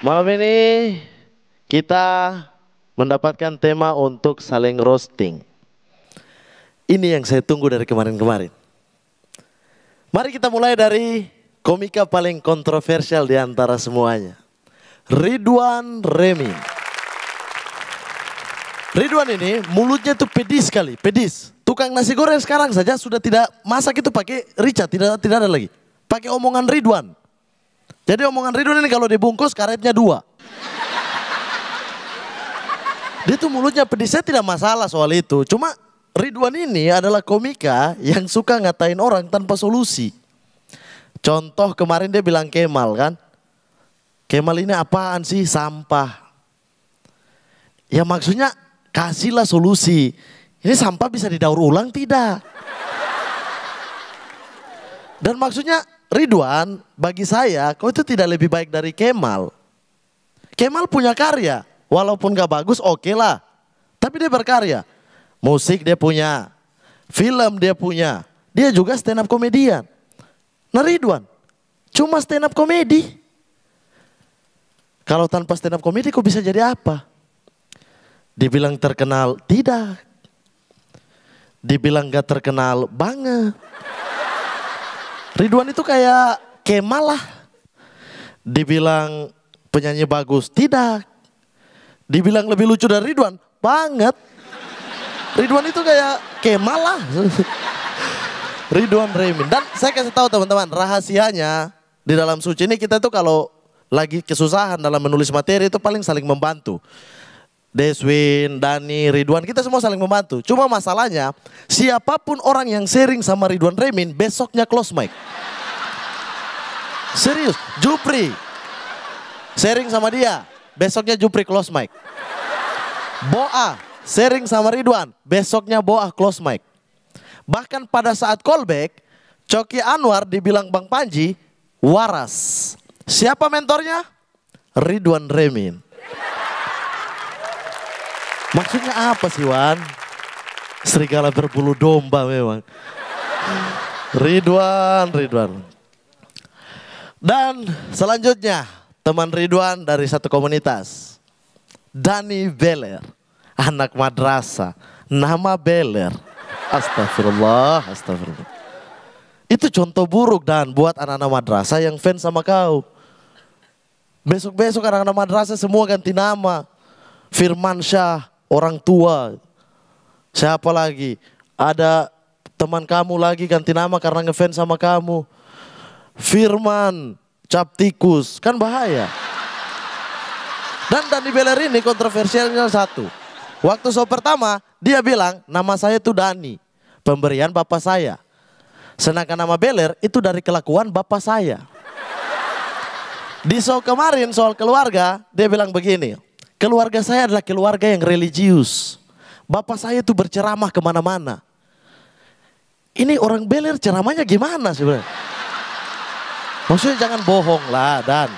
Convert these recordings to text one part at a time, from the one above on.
Malam ini kita mendapatkan tema untuk saling roasting. Ini yang saya tunggu dari kemarin-kemarin. Mari kita mulai dari komika paling kontroversial di antara semuanya. Ridwan Remy. Ridwan ini mulutnya tuh pedis sekali, pedis. Tukang nasi goreng sekarang saja sudah tidak masak itu pakai rica, tidak tidak ada lagi. Pakai omongan Ridwan. Jadi omongan Ridwan ini kalau dibungkus karetnya dua. Dia tuh mulutnya pedisnya tidak masalah soal itu. Cuma Ridwan ini adalah komika yang suka ngatain orang tanpa solusi. Contoh kemarin dia bilang Kemal kan. Kemal ini apaan sih sampah. Ya maksudnya kasihlah solusi. Ini sampah bisa didaur ulang tidak? Dan maksudnya Ridwan bagi saya kau itu tidak lebih baik dari Kemal. Kemal punya karya. Walaupun gak bagus oke okay lah. Tapi dia berkarya. Musik dia punya. Film dia punya. Dia juga stand up komedian. Nah Ridwan cuma stand up komedi. Kalau tanpa stand up komedi kau bisa jadi apa? Dibilang terkenal, tidak. Dibilang gak terkenal, banget. Ridwan itu kayak Kemal lah. Dibilang penyanyi bagus, tidak. Dibilang lebih lucu dari Ridwan, banget. Ridwan itu kayak Kemal lah. Ridwan Remin. Dan saya kasih tahu teman-teman, rahasianya di dalam suci ini kita tuh kalau lagi kesusahan dalam menulis materi itu paling saling membantu. Deswin, Dani, Ridwan, kita semua saling membantu. Cuma masalahnya, siapapun orang yang sharing sama Ridwan Remin, besoknya close mic. Serius, Jupri. Sharing sama dia, besoknya Jupri close mic. Boa, sharing sama Ridwan, besoknya Boa close mic. Bahkan pada saat callback, Coki Anwar dibilang Bang Panji, waras. Siapa mentornya? Ridwan Remin. Maksudnya apa sih Wan? Serigala berbulu domba memang. Ridwan, Ridwan. Dan selanjutnya teman Ridwan dari satu komunitas. Dani Beler, anak madrasa nama Beler. Astagfirullah, astagfirullah. Itu contoh buruk dan buat anak-anak madrasa yang fans sama kau. Besok-besok anak-anak madrasa semua ganti nama. Firman Syah, orang tua, siapa lagi? Ada teman kamu lagi ganti nama karena ngefans sama kamu. Firman, cap tikus, kan bahaya. Dan Dani Beler ini kontroversialnya satu. Waktu show pertama, dia bilang nama saya itu Dani, pemberian bapak saya. Sedangkan nama Beler itu dari kelakuan bapak saya. Di show kemarin soal keluarga, dia bilang begini, Keluarga saya adalah keluarga yang religius. Bapak saya itu berceramah kemana-mana. Ini orang beler ceramahnya gimana sebenarnya? Maksudnya jangan bohong lah dan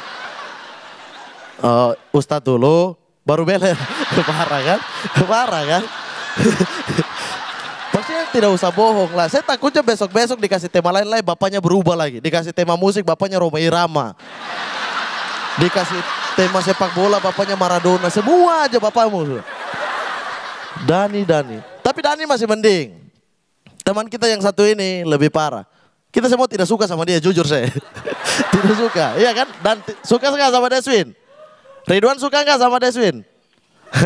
uh, Ustadz dulu baru beler. Parah kan? Parah kan? Maksudnya tidak usah bohong lah. Saya takutnya besok-besok dikasih tema lain-lain bapaknya berubah lagi. Dikasih tema musik bapaknya Roma Irama. Dikasih tema sepak bola bapaknya Maradona semua aja bapakmu. Dani Dani. Tapi Dani masih mending. Teman kita yang satu ini lebih parah. Kita semua tidak suka sama dia jujur saya. tidak suka, iya kan? Dan suka nggak sama Deswin? Ridwan suka nggak sama Deswin?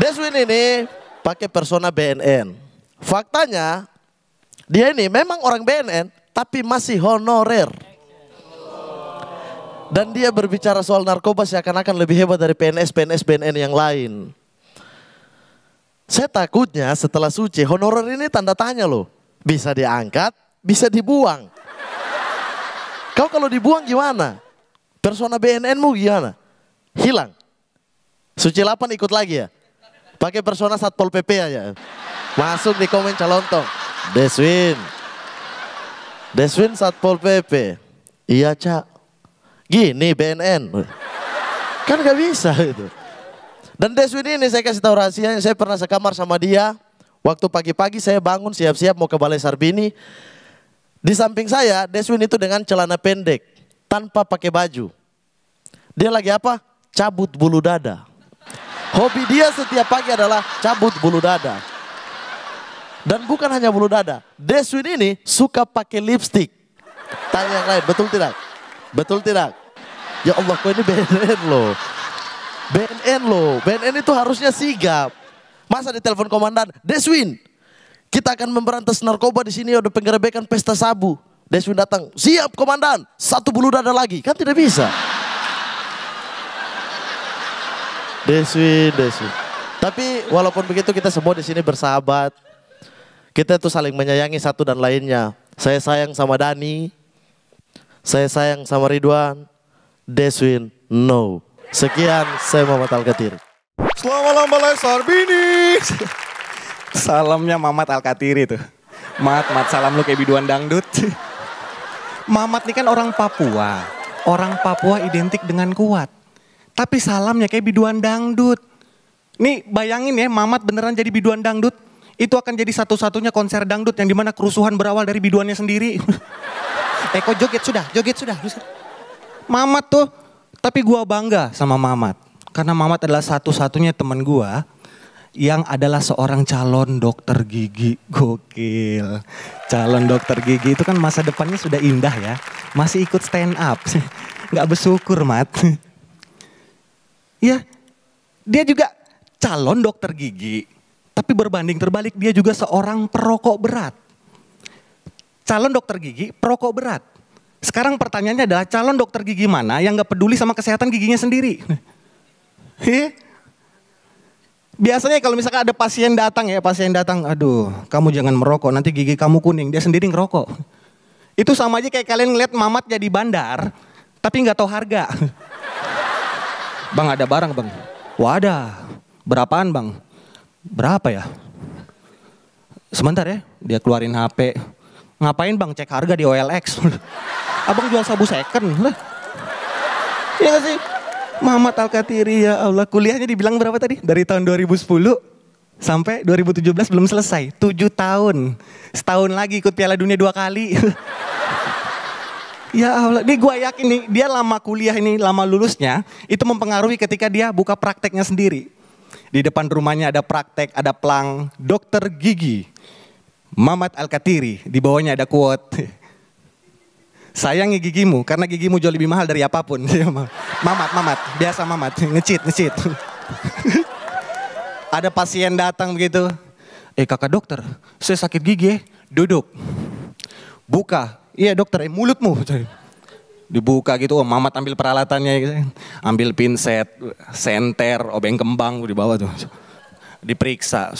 Deswin ini pakai persona BNN. Faktanya dia ini memang orang BNN tapi masih honorer. Dan dia berbicara soal narkoba seakan-akan lebih hebat dari PNS, PNS, BNN yang lain. Saya takutnya setelah suci, honorer ini tanda tanya loh. Bisa diangkat, bisa dibuang. Kau kalau dibuang gimana? Persona BNNmu gimana? Hilang. Suci 8 ikut lagi ya? Pakai persona Satpol PP aja. Ya, ya? Masuk di komen calon tong. Deswin. Deswin Satpol PP. Iya, Cak. Gini BNN. Kan gak bisa itu. Dan Deswin ini saya kasih tahu rahasianya, saya pernah sekamar sama dia. Waktu pagi-pagi saya bangun siap-siap mau ke Balai Sarbini. Di samping saya, Deswin itu dengan celana pendek, tanpa pakai baju. Dia lagi apa? Cabut bulu dada. Hobi dia setiap pagi adalah cabut bulu dada. Dan bukan hanya bulu dada, Deswin ini suka pakai lipstick. Tanya yang lain, betul tidak? Betul tidak? Ya Allah, kok ini BNN loh. BNN loh. BNN itu harusnya sigap. Masa di telepon komandan, Deswin, kita akan memberantas narkoba di sini ada penggerebekan pesta sabu. Deswin datang, siap komandan, satu bulu dada lagi. Kan tidak bisa. Deswin, Deswin. Tapi walaupun begitu kita semua di sini bersahabat. Kita tuh saling menyayangi satu dan lainnya. Saya sayang sama Dani. Saya sayang sama Ridwan. Deswin No. Sekian, saya Muhammad Al-Katir. Selamat malam Balai Sarbini. Salamnya Mamat Al-Katiri tuh. Mat, Mat, salam lu kayak biduan dangdut. Mamat nih kan orang Papua. Orang Papua identik dengan kuat. Tapi salamnya kayak biduan dangdut. Nih bayangin ya Mamat beneran jadi biduan dangdut. Itu akan jadi satu-satunya konser dangdut yang dimana kerusuhan berawal dari biduannya sendiri. Eko eh, joget sudah, joget sudah. Mamat tuh, tapi gue bangga sama Mamat. Karena Mamat adalah satu-satunya teman gue yang adalah seorang calon dokter gigi. Gokil. Calon dokter gigi itu kan masa depannya sudah indah ya. Masih ikut stand up. Gak bersyukur, Mat. Ya, dia juga calon dokter gigi. Tapi berbanding terbalik dia juga seorang perokok berat. Calon dokter gigi, perokok berat. Sekarang pertanyaannya adalah calon dokter gigi mana yang gak peduli sama kesehatan giginya sendiri? Iya? Biasanya kalau misalkan ada pasien datang ya, pasien datang, aduh kamu jangan merokok, nanti gigi kamu kuning, dia sendiri ngerokok. Itu sama aja kayak kalian ngeliat mamat jadi bandar, tapi nggak tahu harga. bang ada barang bang? wadah berapaan bang? Berapa ya? Sebentar ya, dia keluarin HP. Ngapain bang cek harga di OLX? Abang jual sabu second lah. Iya sih? Muhammad Al-Katiri ya Allah. Kuliahnya dibilang berapa tadi? Dari tahun 2010 sampai 2017 belum selesai. 7 tahun. Setahun lagi ikut Piala Dunia dua kali. ya Allah, ini gue yakin nih, dia lama kuliah ini, lama lulusnya, itu mempengaruhi ketika dia buka prakteknya sendiri. Di depan rumahnya ada praktek, ada pelang, dokter gigi. Mamat Al-Katiri, di bawahnya ada quote. Sayangi gigimu karena gigimu jauh lebih mahal dari apapun. Iya, mamat, mamat, biasa mamat, ngecit, ngecit. Ada pasien datang begitu. Eh kakak dokter, saya sakit gigi eh. Duduk. Buka. Iya dokter, eh, mulutmu. Dibuka gitu, oh, mamat ambil peralatannya. Gitu. Ambil pinset, senter, obeng kembang di bawah tuh. Diperiksa.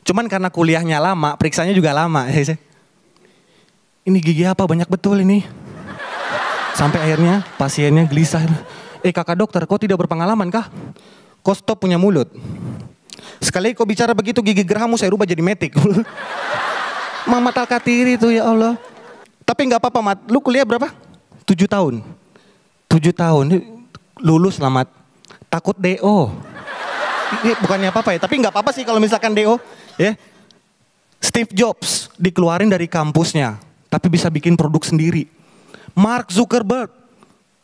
Cuman karena kuliahnya lama, periksanya juga lama. Ya ini gigi apa banyak betul ini. Sampai akhirnya pasiennya gelisah. Eh kakak dokter, kau tidak berpengalaman kah? Kau stop punya mulut. Sekali kau bicara begitu gigi gerahmu saya rubah jadi metik. Mama Talkatiri itu ya Allah. Tapi nggak apa-apa Mat, lu kuliah berapa? Tujuh tahun. Tujuh tahun, lulus selamat. Takut DO. Ini bukannya apa-apa ya, tapi nggak apa-apa sih kalau misalkan DO. Ya. Steve Jobs dikeluarin dari kampusnya tapi bisa bikin produk sendiri. Mark Zuckerberg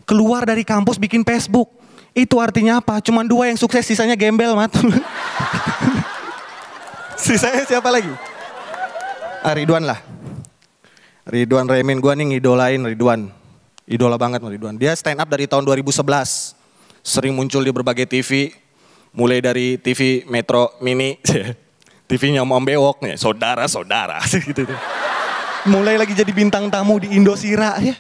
keluar dari kampus bikin Facebook. Itu artinya apa? Cuman dua yang sukses, sisanya gembel, mat. sisanya siapa lagi? Ah, Ridwan lah. Ridwan Remin, gue nih ngidolain Ridwan. Idola banget Ridwan. Dia stand up dari tahun 2011. Sering muncul di berbagai TV. Mulai dari TV Metro Mini. TV-nya Om Bewok, saudara-saudara. gitu. -gitu mulai lagi jadi bintang tamu di Indosira ya.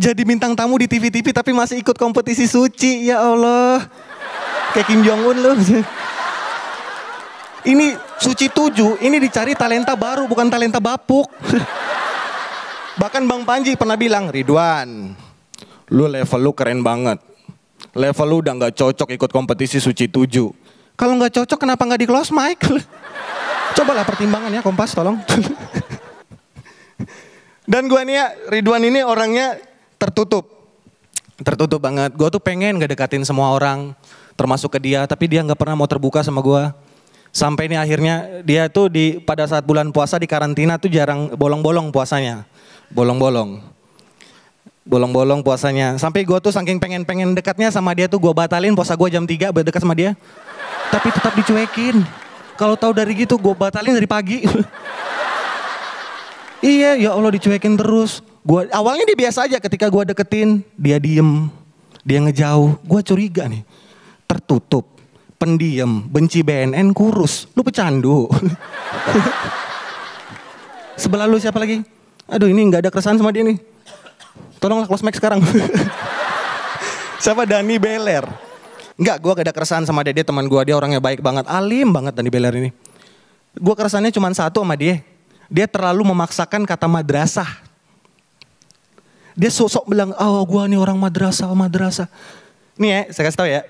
Jadi bintang tamu di TV-TV tapi masih ikut kompetisi suci, ya Allah. Kayak Kim Jong Un loh. Ini suci tujuh, ini dicari talenta baru bukan talenta bapuk. Bahkan Bang Panji pernah bilang, Ridwan, lu level lu keren banget. Level lu udah nggak cocok ikut kompetisi suci tujuh. Kalau nggak cocok kenapa nggak di close Michael? Cobalah pertimbangan ya Kompas tolong. Dan gue nih ya, Ridwan ini orangnya tertutup. Tertutup banget. Gue tuh pengen gak deketin semua orang, termasuk ke dia. Tapi dia gak pernah mau terbuka sama gue. Sampai ini akhirnya dia tuh di pada saat bulan puasa di karantina tuh jarang bolong-bolong puasanya. Bolong-bolong. Bolong-bolong puasanya. Sampai gue tuh saking pengen-pengen dekatnya sama dia tuh gue batalin puasa gue jam 3 berdekat sama dia. Tapi tetap dicuekin. Kalau tahu dari gitu gue batalin dari pagi. Iya, ya Allah dicuekin terus. Gua awalnya dia biasa aja ketika gua deketin, dia diem, dia ngejauh. Gua curiga nih. Tertutup, pendiam, benci BNN, kurus. Lu pecandu. Sebelah lu siapa lagi? Aduh ini nggak ada keresahan sama dia nih. Tolonglah close mic sekarang. siapa Dani Beler? Enggak, gue gak ada keresahan sama dia. Dia teman gue, dia orangnya baik banget. Alim banget Dani Beler ini. Gua keresahannya cuma satu sama dia dia terlalu memaksakan kata madrasah. Dia sosok sok bilang, oh gue nih orang madrasah, madrasah. Nih ya, saya kasih tau ya.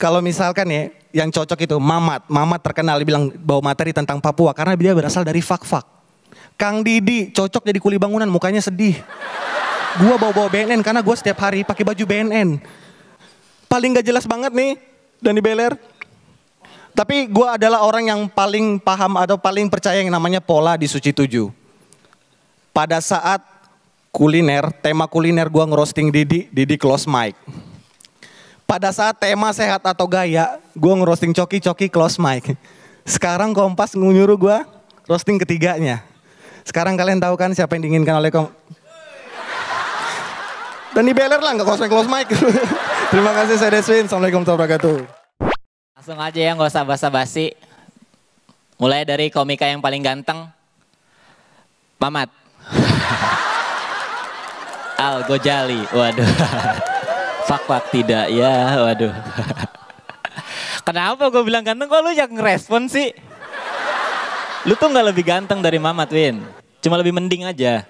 Kalau misalkan ya, yang cocok itu Mamat. Mamat terkenal bilang bawa materi tentang Papua karena dia berasal dari fak-fak. Kang Didi cocok jadi kuli bangunan, mukanya sedih. Gua bawa-bawa BNN karena gue setiap hari pakai baju BNN. Paling gak jelas banget nih, Dani Beler. Tapi gue adalah orang yang paling paham atau paling percaya yang namanya pola di Suci Tujuh. Pada saat kuliner, tema kuliner gue ngerosting Didi, Didi close mic. Pada saat tema sehat atau gaya, gue ngerosting Coki, Coki close mic. Sekarang Kompas nyuruh gue roasting ketiganya. Sekarang kalian tahu kan siapa yang diinginkan oleh Kom? Dan di beler lah, gak close mic, close mic. Terima kasih, saya Deswin. Assalamualaikum warahmatullahi wabarakatuh. Langsung aja ya, nggak usah basa-basi. Mulai dari komika yang paling ganteng, Mamat. Al Gojali, waduh. Fak-fak tidak ya, waduh. Kenapa gue bilang ganteng, kok lu yang ngerespon sih? Lu tuh nggak lebih ganteng dari Mamat, Win. Cuma lebih mending aja.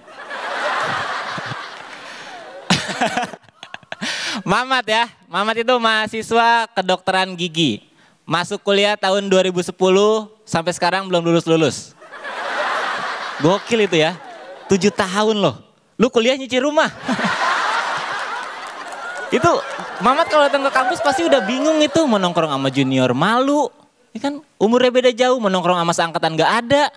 Mamat ya, Mamat itu mahasiswa kedokteran gigi. Masuk kuliah tahun 2010 sampai sekarang belum lulus-lulus. Gokil itu ya. Tujuh tahun loh. Lu kuliah nyuci rumah. itu Mamat kalau datang ke kampus pasti udah bingung itu mau nongkrong sama junior malu. Ini kan umurnya beda jauh, mau nongkrong sama seangkatan gak ada.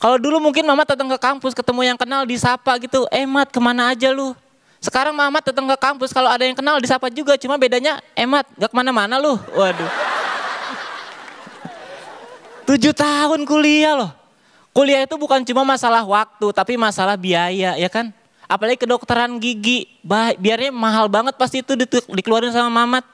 Kalau dulu mungkin Mamat datang ke kampus ketemu yang kenal disapa gitu, "Eh Mat, kemana aja lu?" Sekarang Mamat datang ke kampus kalau ada yang kenal disapa juga, cuma bedanya Emat eh, gak kemana-mana lu. Waduh. Tujuh tahun kuliah loh. Kuliah itu bukan cuma masalah waktu, tapi masalah biaya, ya kan? Apalagi kedokteran gigi, biarnya mahal banget pasti itu dikeluarin sama mamat.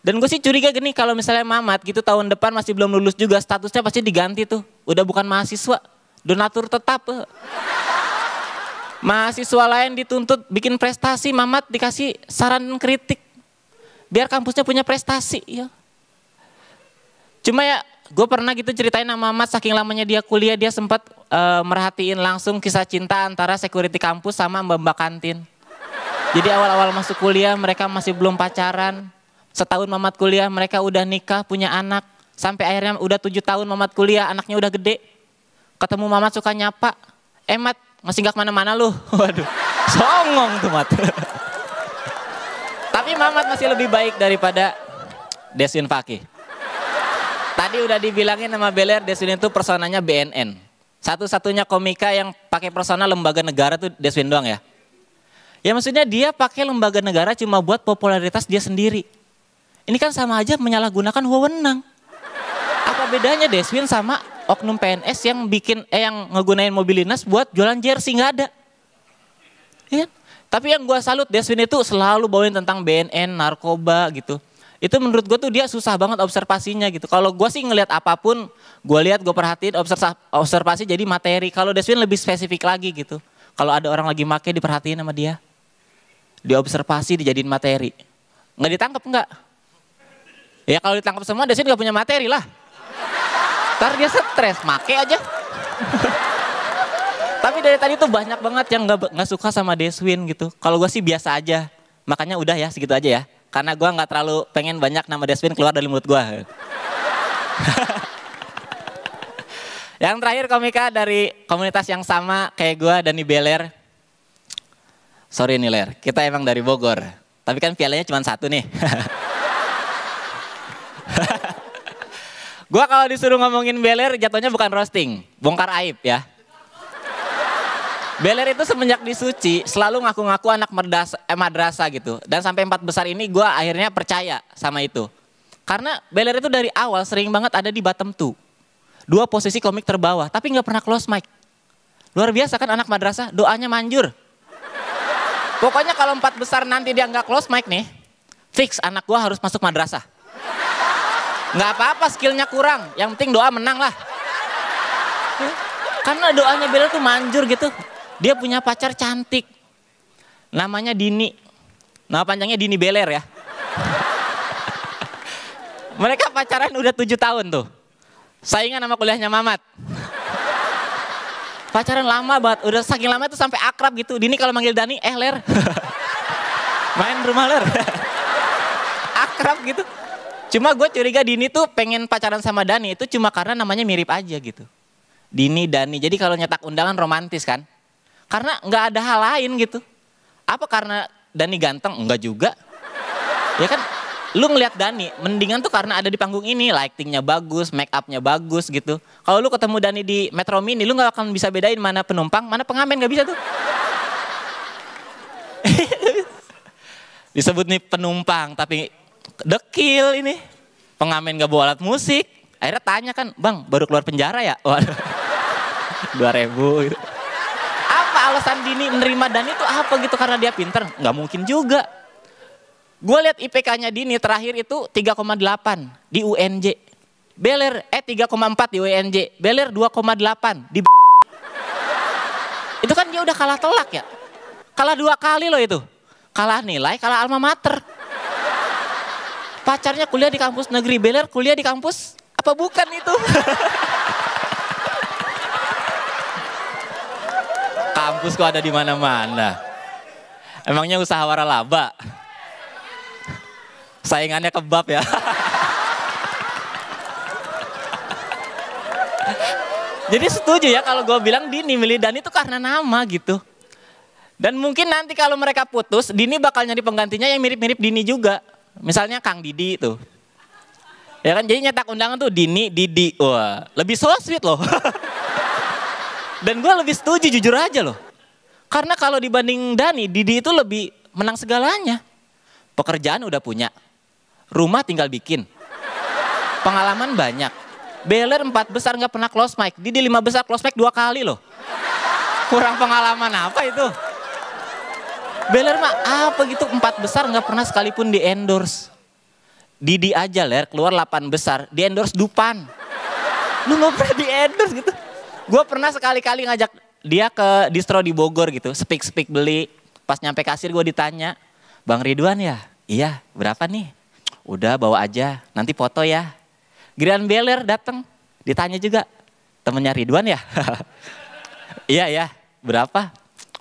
Dan gue sih curiga gini kalau misalnya Mamat gitu tahun depan masih belum lulus juga statusnya pasti diganti tuh. Udah bukan mahasiswa, donatur tetap. mahasiswa lain dituntut bikin prestasi, Mamat dikasih saran kritik. Biar kampusnya punya prestasi ya. Cuma ya gue pernah gitu ceritain sama Mas saking lamanya dia kuliah dia sempat e, eh, merhatiin langsung kisah cinta antara security kampus sama mbak-mbak kantin. Jadi awal-awal masuk kuliah mereka masih belum pacaran. Setahun mamat kuliah mereka udah nikah punya anak. Sampai akhirnya udah tujuh tahun mamat kuliah anaknya udah gede. Ketemu mamat suka nyapa. Eh Mat masih gak kemana-mana lu. Waduh songong tuh Mat. Tapi mamat masih lebih baik daripada Desin Fakih. Tadi udah dibilangin sama Beler Deswin itu personanya BNN. Satu-satunya komika yang pakai persona lembaga negara tuh Deswin doang ya. Ya maksudnya dia pakai lembaga negara cuma buat popularitas dia sendiri. Ini kan sama aja menyalahgunakan wewenang. Apa bedanya Deswin sama oknum PNS yang bikin eh yang ngegunain dinas buat jualan jersey nggak ada. Iya. Kan? Tapi yang gue salut Deswin itu selalu bawain tentang BNN, narkoba gitu itu menurut gue tuh dia susah banget observasinya gitu. Kalau gue sih ngelihat apapun, gue lihat, gue perhatiin observasi, jadi materi. Kalau Deswin lebih spesifik lagi gitu. Kalau ada orang lagi make diperhatiin sama dia. Diobservasi dijadiin materi. Nggak ditangkap nggak? Ya kalau ditangkap semua Deswin nggak punya materi lah. Ntar dia stres, make aja. Tapi dari tadi tuh banyak banget yang nggak suka sama Deswin gitu. Kalau gue sih biasa aja. Makanya udah ya segitu aja ya karena gue nggak terlalu pengen banyak nama Deswin keluar dari mulut gue. yang terakhir komika dari komunitas yang sama kayak gue Dani Beler. Sorry nih Ler, kita emang dari Bogor. Tapi kan pialanya cuma satu nih. gue kalau disuruh ngomongin Beler jatuhnya bukan roasting, bongkar aib ya. Beler itu semenjak disuci selalu ngaku-ngaku anak merdas, eh, madrasa gitu. Dan sampai empat besar ini gue akhirnya percaya sama itu. Karena Beler itu dari awal sering banget ada di bottom two. Dua posisi komik terbawah, tapi gak pernah close mic. Luar biasa kan anak madrasa doanya manjur. Pokoknya kalau empat besar nanti dia gak close mic nih, fix anak gue harus masuk madrasah. Gak apa-apa skillnya kurang, yang penting doa menang lah. Karena doanya Beler tuh manjur gitu. Dia punya pacar cantik. Namanya Dini. Nama panjangnya Dini Beler ya. Mereka pacaran udah tujuh tahun tuh. Saingan sama kuliahnya Mamat. Pacaran lama banget, udah saking lama tuh sampai akrab gitu. Dini kalau manggil Dani, eh Ler. Main rumah Ler. akrab gitu. Cuma gue curiga Dini tuh pengen pacaran sama Dani itu cuma karena namanya mirip aja gitu. Dini, Dani. Jadi kalau nyetak undangan romantis kan. Karena nggak ada hal lain gitu. Apa karena Dani ganteng? Enggak juga. Ya kan lu ngeliat Dani, mendingan tuh karena ada di panggung ini, lightingnya bagus, make upnya bagus gitu. Kalau lu ketemu Dani di Metro Mini, lu nggak akan bisa bedain mana penumpang, mana pengamen, nggak bisa tuh. Disebut nih penumpang, tapi dekil ini. Pengamen nggak bawa alat musik. Akhirnya tanya kan, bang baru keluar penjara ya? Waduh, 2000 gitu alasan Dini menerima Dani itu apa gitu karena dia pinter? Nggak mungkin juga. Gue lihat IPK-nya Dini terakhir itu 3,8 di UNJ. Beler eh 3,4 di UNJ. Beler 2,8 di Itu kan dia udah kalah telak ya. Kalah dua kali loh itu. Kalah nilai, kalah alma mater. Pacarnya kuliah di kampus negeri, Beler kuliah di kampus apa bukan itu? kampus kok ada di mana-mana. Emangnya usaha waralaba? Saingannya kebab ya. Jadi setuju ya kalau gue bilang Dini milih Dani itu karena nama gitu. Dan mungkin nanti kalau mereka putus, Dini bakal nyari penggantinya yang mirip-mirip Dini juga. Misalnya Kang Didi itu. Ya kan jadi nyetak undangan tuh Dini, Didi. Wah, lebih so sweet loh. Dan gue lebih setuju jujur aja loh. Karena kalau dibanding Dani, Didi itu lebih menang segalanya. Pekerjaan udah punya, rumah tinggal bikin, pengalaman banyak. Beler empat besar nggak pernah close mic, Didi lima besar close mic dua kali loh. Kurang pengalaman apa itu? Beler mah apa gitu empat besar nggak pernah sekalipun di endorse. Didi aja ler keluar lapan besar di endorse Dupan. Lu nggak pernah di endorse gitu gue pernah sekali-kali ngajak dia ke distro di Bogor gitu, speak speak beli. Pas nyampe kasir gue ditanya, Bang Ridwan ya? Iya, berapa nih? Udah bawa aja, nanti foto ya. Grand Beller datang, ditanya juga, temennya Ridwan ya? iya ya, berapa?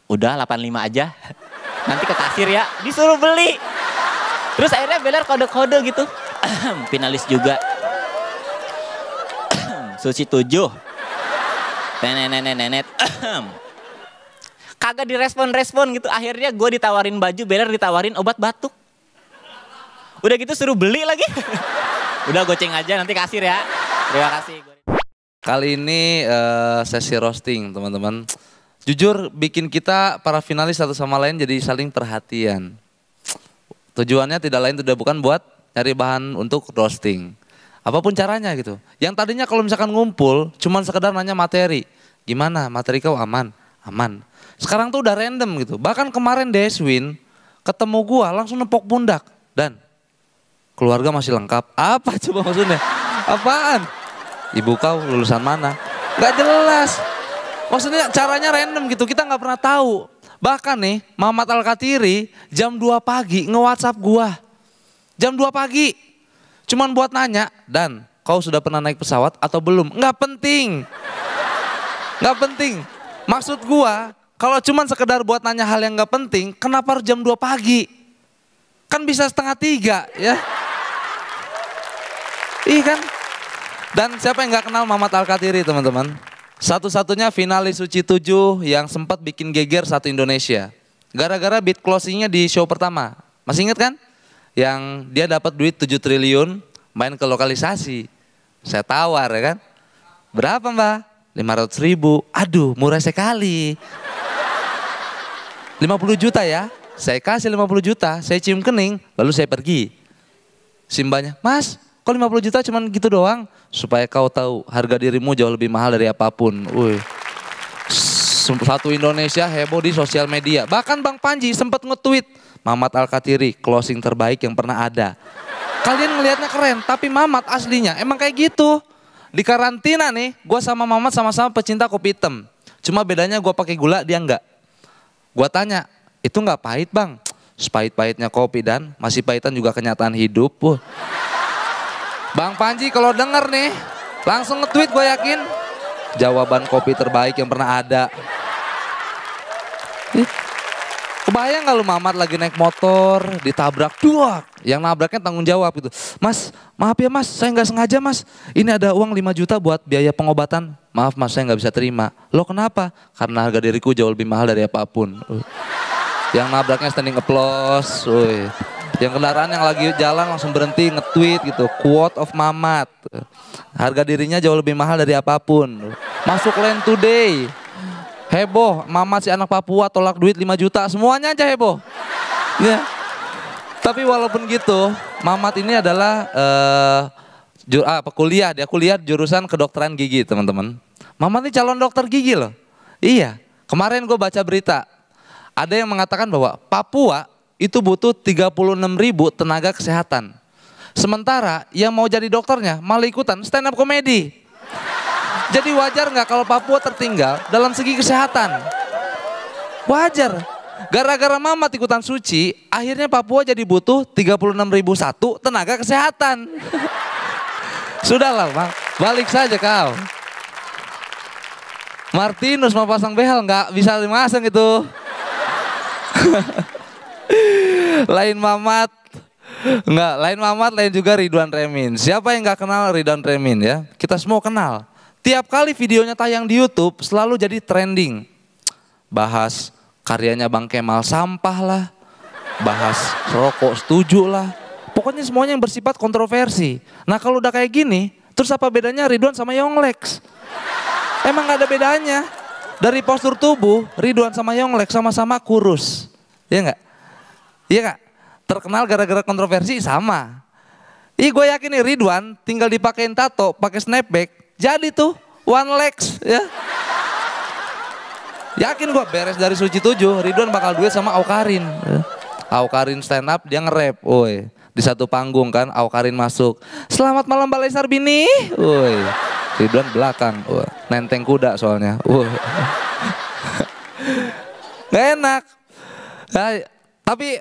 Udah 85 aja, nanti ke kasir ya, disuruh beli. Terus akhirnya Beler kode-kode gitu, finalis juga. Susi tujuh Nenenenenet. Kagak direspon-respon gitu. Akhirnya gue ditawarin baju, Beler ditawarin obat batuk. Udah gitu suruh beli lagi. Udah goceng aja nanti kasir ya. Terima kasih. Kali ini uh, sesi roasting teman-teman. Jujur bikin kita para finalis satu sama lain jadi saling perhatian. Tujuannya tidak lain tidak bukan buat cari bahan untuk roasting. Apapun caranya gitu. Yang tadinya kalau misalkan ngumpul, cuman sekedar nanya materi. Gimana materi kau aman? Aman. Sekarang tuh udah random gitu. Bahkan kemarin Deswin ketemu gua langsung nepok pundak. Dan keluarga masih lengkap. Apa coba maksudnya? Apaan? Ibu kau lulusan mana? Gak jelas. Maksudnya caranya random gitu, kita gak pernah tahu. Bahkan nih, Mamat al jam 2 pagi nge-whatsapp gua. Jam 2 pagi. Cuman buat nanya, dan kau sudah pernah naik pesawat atau belum? Enggak penting. enggak penting. Maksud gua, kalau cuman sekedar buat nanya hal yang enggak penting, kenapa harus jam 2 pagi? Kan bisa setengah tiga ya. Iya kan? Dan siapa yang nggak kenal Mamat Alkatiri teman-teman? Satu-satunya finalis Suci 7 yang sempat bikin geger satu Indonesia. Gara-gara beat closingnya di show pertama. Masih inget kan? yang dia dapat duit 7 triliun main ke lokalisasi. Saya tawar ya kan. Berapa mbak? 500 ribu. Aduh murah sekali. 50 juta ya. Saya kasih 50 juta, saya cium kening, lalu saya pergi. Simbanya, mas kok 50 juta cuman gitu doang? Supaya kau tahu harga dirimu jauh lebih mahal dari apapun. Wih. Satu Indonesia heboh di sosial media. Bahkan Bang Panji sempat nge-tweet Mamat Al-Katiri, closing terbaik yang pernah ada. Kalian ngelihatnya keren, tapi Mamat aslinya emang kayak gitu. Di karantina nih, gue sama Mamat sama-sama pecinta kopi hitam. Cuma bedanya gue pakai gula, dia enggak. Gue tanya, itu enggak pahit bang? Sepahit-pahitnya kopi dan masih pahitan juga kenyataan hidup. Bu. Bang Panji kalau denger nih, langsung nge-tweet gue yakin. Jawaban kopi terbaik yang pernah ada. Kebayang kalau Mamat lagi naik motor, ditabrak, dua. Yang nabraknya tanggung jawab itu, Mas, maaf ya mas, saya nggak sengaja mas. Ini ada uang 5 juta buat biaya pengobatan. Maaf mas, saya nggak bisa terima. Lo kenapa? Karena harga diriku jauh lebih mahal dari apapun. Yang nabraknya standing applause. Uy. Yang kendaraan yang lagi jalan langsung berhenti nge-tweet gitu. Quote of Mamat. Harga dirinya jauh lebih mahal dari apapun. Masuk lane today. Heboh, mama si anak Papua tolak duit 5 juta, semuanya aja heboh. Ya. Tapi walaupun gitu, Mamat ini adalah uh, eh, jur, ah, kuliah, dia kuliah jurusan kedokteran gigi teman-teman. Mamat ini calon dokter gigi loh. Iya, kemarin gue baca berita, ada yang mengatakan bahwa Papua itu butuh 36 ribu tenaga kesehatan. Sementara yang mau jadi dokternya malah ikutan stand up komedi. Jadi wajar nggak kalau Papua tertinggal dalam segi kesehatan? Wajar. Gara-gara mama ikutan suci, akhirnya Papua jadi butuh 36.001 tenaga kesehatan. Sudahlah, Bang. Balik saja kau. Martinus mau pasang behel nggak bisa dimasang itu. lain mamat, nggak lain mamat, lain juga Ridwan Remin. Siapa yang nggak kenal Ridwan Remin ya? Kita semua kenal. Tiap kali videonya tayang di YouTube selalu jadi trending. Bahas karyanya Bang Kemal sampah lah, bahas rokok setuju lah. Pokoknya semuanya yang bersifat kontroversi. Nah kalau udah kayak gini, terus apa bedanya Ridwan sama Yonglex? Emang gak ada bedanya. Dari postur tubuh, Ridwan sama Yonglex sama-sama kurus. Iya gak? Iya gak? Terkenal gara-gara kontroversi sama. Ih gue yakin nih Ridwan tinggal dipakein tato, pakai snapback, jadi tuh one legs ya. Yakin gua beres dari Suci tujuh Ridwan bakal duit sama Aukarin. Ya. Aukarin stand up dia nge-rap, woi. Di satu panggung kan Aukarin masuk. Selamat malam Balai Sarbini, Bini. Woi. Ridwan belakang, woy. nenteng kuda soalnya. Woy. Gak enak. Nah, tapi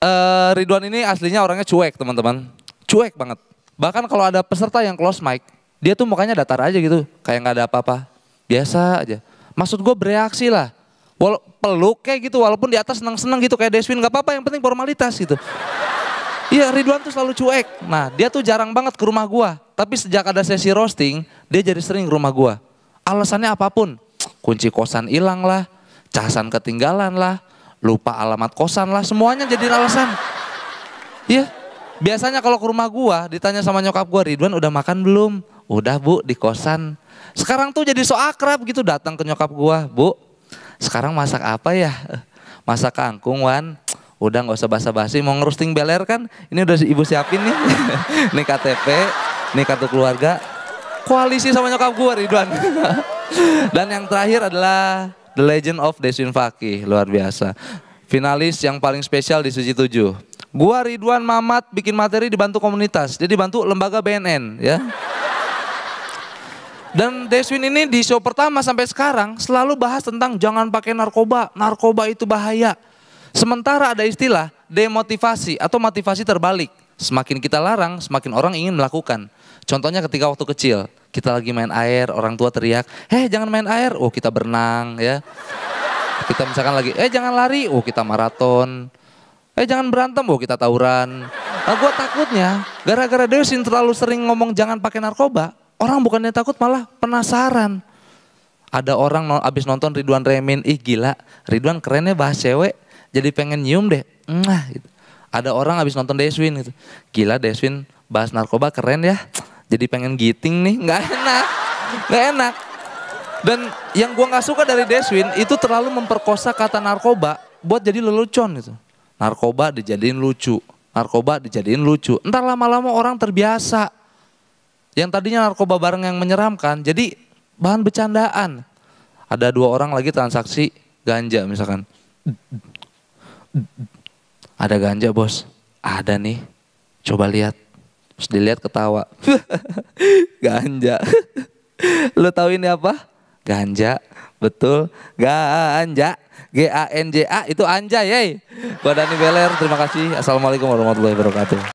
uh, Ridwan ini aslinya orangnya cuek teman-teman. Cuek banget. Bahkan kalau ada peserta yang close mic, dia tuh mukanya datar aja gitu, kayak nggak ada apa-apa, biasa aja. Maksud gue bereaksi lah, Wala peluk kayak gitu, walaupun di atas seneng-seneng gitu kayak Deswin nggak apa-apa, yang penting formalitas gitu. Iya Ridwan tuh selalu cuek. Nah dia tuh jarang banget ke rumah gue. Tapi sejak ada sesi roasting, dia jadi sering ke rumah gue. Alasannya apapun, kunci kosan hilang lah, casan ketinggalan lah, lupa alamat kosan lah, semuanya jadi alasan. Iya, biasanya kalau ke rumah gua ditanya sama nyokap gua, Ridwan udah makan belum? udah bu di kosan. Sekarang tuh jadi so akrab gitu datang ke nyokap gua, bu sekarang masak apa ya? Masak kangkung Wan. Udah nggak usah basa-basi, mau ngerusting beler kan? Ini udah ibu siapin nih. nih KTP, nih kartu keluarga. Koalisi sama nyokap gue Ridwan. Dan yang terakhir adalah The Legend of Desin Fakih, luar biasa. Finalis yang paling spesial di Suci tujuh. Gua Ridwan Mamat bikin materi dibantu komunitas, Jadi bantu lembaga BNN ya. Dan Deswin ini di show pertama sampai sekarang selalu bahas tentang jangan pakai narkoba, narkoba itu bahaya. Sementara ada istilah demotivasi atau motivasi terbalik. Semakin kita larang, semakin orang ingin melakukan. Contohnya ketika waktu kecil, kita lagi main air, orang tua teriak, "Eh, jangan main air." Oh, kita berenang ya. Kita misalkan lagi, "Eh, jangan lari." Oh, kita maraton. "Eh, jangan berantem." Oh, kita tawuran. Nah, gue takutnya gara-gara Dewi terlalu sering ngomong jangan pakai narkoba, Orang bukannya takut malah penasaran. Ada orang abis nonton Ridwan Remin, ih gila, Ridwan kerennya bahas cewek, jadi pengen nyium deh. Nah, gitu. Ada orang abis nonton Deswin gitu. Gila Deswin bahas narkoba keren ya, jadi pengen giting nih, nggak enak, nggak enak. Dan yang gua nggak suka dari Deswin itu terlalu memperkosa kata narkoba buat jadi lelucon gitu. Narkoba dijadiin lucu, narkoba dijadiin lucu. entar lama-lama orang terbiasa yang tadinya narkoba bareng yang menyeramkan, jadi bahan bercandaan. Ada dua orang lagi transaksi ganja misalkan. Ada ganja bos, ada nih. Coba lihat. Terus dilihat ketawa. ganja. Lu tahu ini apa? Ganja. Betul. Ganja. G-A-N-J-A itu anja Yey. Gua Dani Beler. Terima kasih. Assalamualaikum warahmatullahi wabarakatuh.